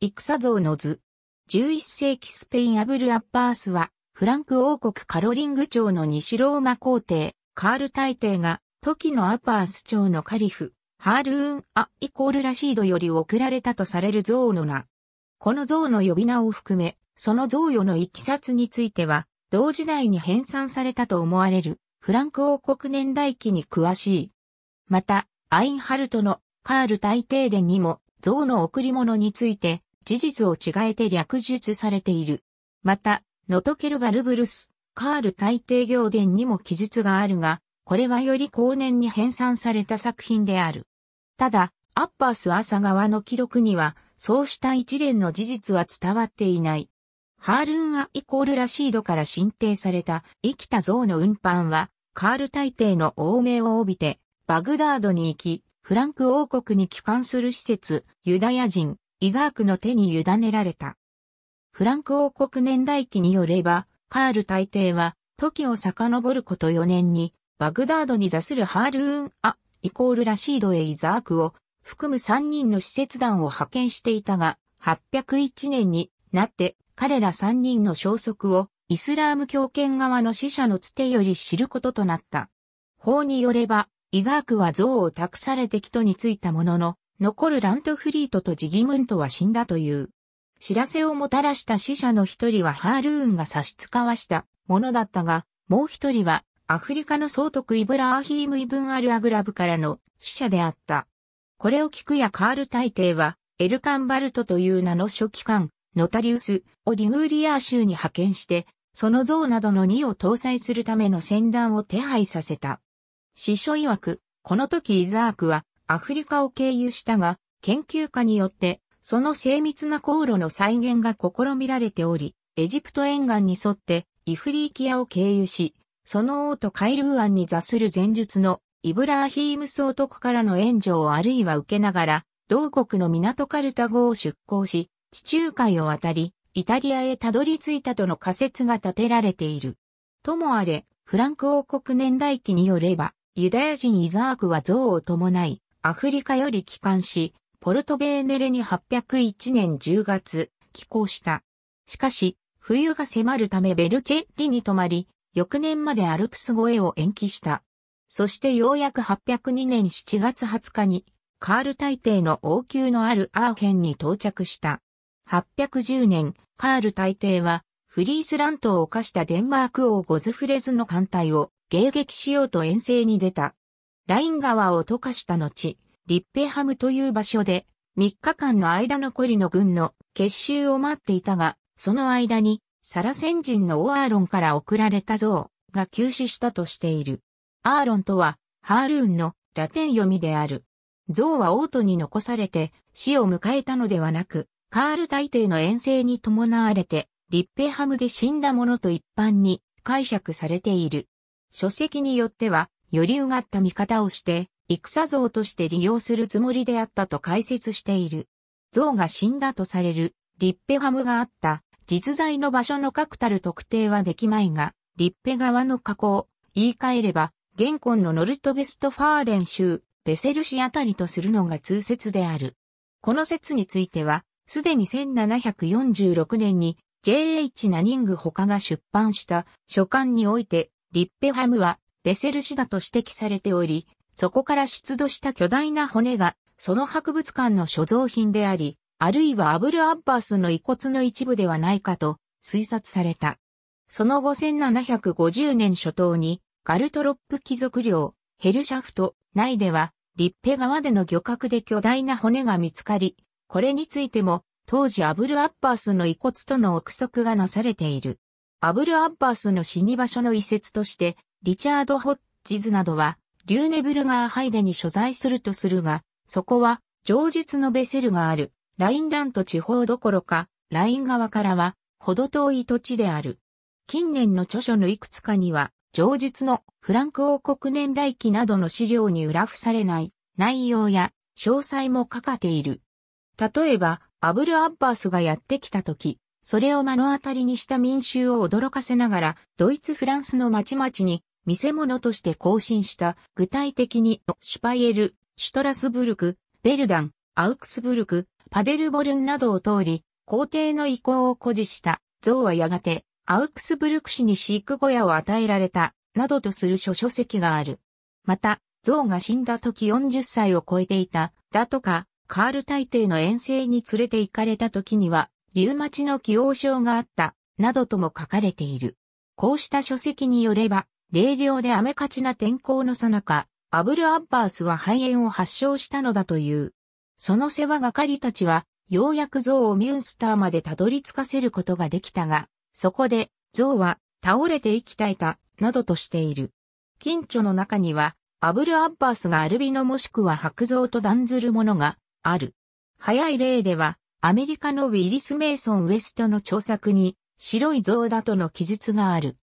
戦像の図。11世紀スペインアブル・アッパースは、フランク王国カロリング朝の西ローマ皇帝、カール大帝が、時のアッパース朝のカリフ、ハールーン・ア・イコール・ラシードより送られたとされる像の名。この像の呼び名を含め、その贈与のいきさつについては、同時代に編纂されたと思われる、フランク王国年代記に詳しい。また、アインハルトのカール大帝殿にも、像の贈り物について、事実を違えて略述されている。また、ノトケルバルブルス、カール大帝行伝にも記述があるが、これはより後年に編纂された作品である。ただ、アッパース朝側の記録には、そうした一連の事実は伝わっていない。ハールンアイコールラシードから進定された生きた像の運搬は、カール大帝の王名を帯びて、バグダードに行き、フランク王国に帰還する施設、ユダヤ人、イザークの手に委ねられた。フランク王国年代記によれば、カール大帝は、時を遡ること4年に、バグダードに座するハールーン・ア、イコール・ラシードへイザークを、含む3人の使節団を派遣していたが、801年になって彼ら3人の消息をイスラーム教権側の死者のつてより知ることとなった。法によれば、イザークは像を託されて人についたものの、残るラントフリートとジギムントは死んだという。知らせをもたらした死者の一人はハールーンが差し使わしたものだったが、もう一人はアフリカの総督イブラーヒーム・イブン・アル・アグラブからの死者であった。これを聞くやカール大帝は、エルカンバルトという名の書記官、ノタリウスをリグーリアー州に派遣して、その像などの2を搭載するための船団を手配させた。師匠曰く、この時イザークはアフリカを経由したが、研究家によって、その精密な航路の再現が試みられており、エジプト沿岸に沿ってイフリーキアを経由し、その王とーアンに座する前述のイブラーヒーム総督からの援助をあるいは受けながら、同国の港カルタゴを出港し、地中海を渡り、イタリアへたどり着いたとの仮説が立てられている。ともあれ、フランク王国年代記によれば、ユダヤ人イザークは像を伴い、アフリカより帰還し、ポルトベーネレに801年10月、寄港した。しかし、冬が迫るためベルチェッリに泊まり、翌年までアルプス越えを延期した。そしてようやく802年7月20日に、カール大帝の王宮のあるアーヘンに到着した。810年、カール大帝は、フリースラントを犯したデンマーク王ゴズフレズの艦隊を迎撃しようと遠征に出た。ライン川を溶かした後、リッペハムという場所で、3日間の間残りの軍の結集を待っていたが、その間に、サラ先人のオアーロンから送られた像が急死したとしている。アーロンとは、ハールーンのラテン読みである。像は王都に残されて死を迎えたのではなく、カール大帝の遠征に伴われて、リッペハムで死んだものと一般に解釈されている。書籍によっては、よりうがった見方をして、戦像として利用するつもりであったと解説している。像が死んだとされる、リッペハムがあった、実在の場所の確たる特定はできまいが、リッペ側の加工、言い換えれば、現今のノルトベストファーレン州、ベセル市あたりとするのが通説である。この説については、すでに1746年に J.H. ナニング他が出版した書簡において、リッペハムはベセル氏だと指摘されており、そこから出土した巨大な骨が、その博物館の所蔵品であり、あるいはアブル・アッバースの遺骨の一部ではないかと推察された。その後1750年初頭に、ガルトロップ貴族領、ヘルシャフト内では、リッペ川での漁獲で巨大な骨が見つかり、これについても、当時アブル・アッバースの遺骨との憶測がなされている。アブル・アッバースの死に場所の遺説として、リチャード・ホッジズなどは、リューネブルガー・ハイデに所在するとするが、そこは、上述のベセルがある、ラインラント地方どころか、ライン側からは、ほど遠い土地である。近年の著書のいくつかには、上述のフランク王国年代記などの資料に裏付されない内容や詳細も書かれている。例えば、アブル・アッバースがやってきた時、それを目の当たりにした民衆を驚かせながら、ドイツ・フランスの町々に見せ物として更新した具体的にシュパイエル、シュトラスブルク、ベルダン、アウクスブルク、パデルボルンなどを通り、皇帝の意向を誇示した像はやがてアウクスブルク氏に飼育小屋を与えられた、などとする諸書籍がある。また、像が死んだ時40歳を超えていた、だとか、カール大帝の遠征に連れて行かれた時には、リウマチの起王症があった、などとも書かれている。こうした書籍によれば、冷涼で雨勝ちな天候のさなか、アブル・アッバースは肺炎を発症したのだという。その世話係たちは、ようやく像をミュンスターまでたどり着かせることができたが、そこで、像は倒れて息絶えた、などとしている。近所の中には、アブル・アッバースがアルビノもしくは白像と断ずるものがある。早い例では、アメリカのウィリス・メイソン・ウエストの著作に、白い像だとの記述がある。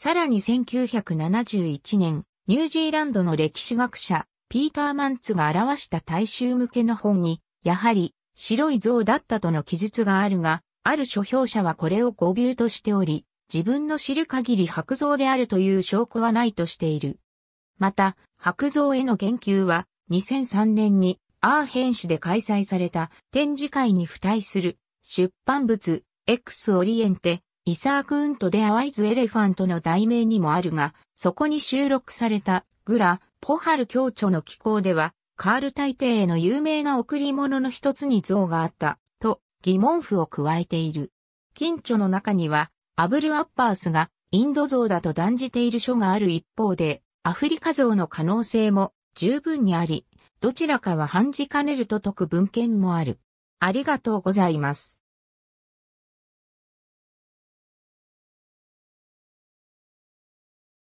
さらに1971年、ニュージーランドの歴史学者、ピーター・マンツが表した大衆向けの本に、やはり白い像だったとの記述があるが、ある書評者はこれを誤謬としており、自分の知る限り白像であるという証拠はないとしている。また、白像への言及は、2003年にアーヘン市で開催された展示会に付帯する出版物 X オリエンテイサーク・ウント・デ・アワイズ・エレファントの題名にもあるが、そこに収録されたグラ・ポハル教著の寄稿では、カール大帝への有名な贈り物の一つに像があった、と疑問符を加えている。近著の中には、アブル・アッパースがインド像だと断じている書がある一方で、アフリカ像の可能性も十分にあり、どちらかは半じかねると説く文献もある。ありがとうございます。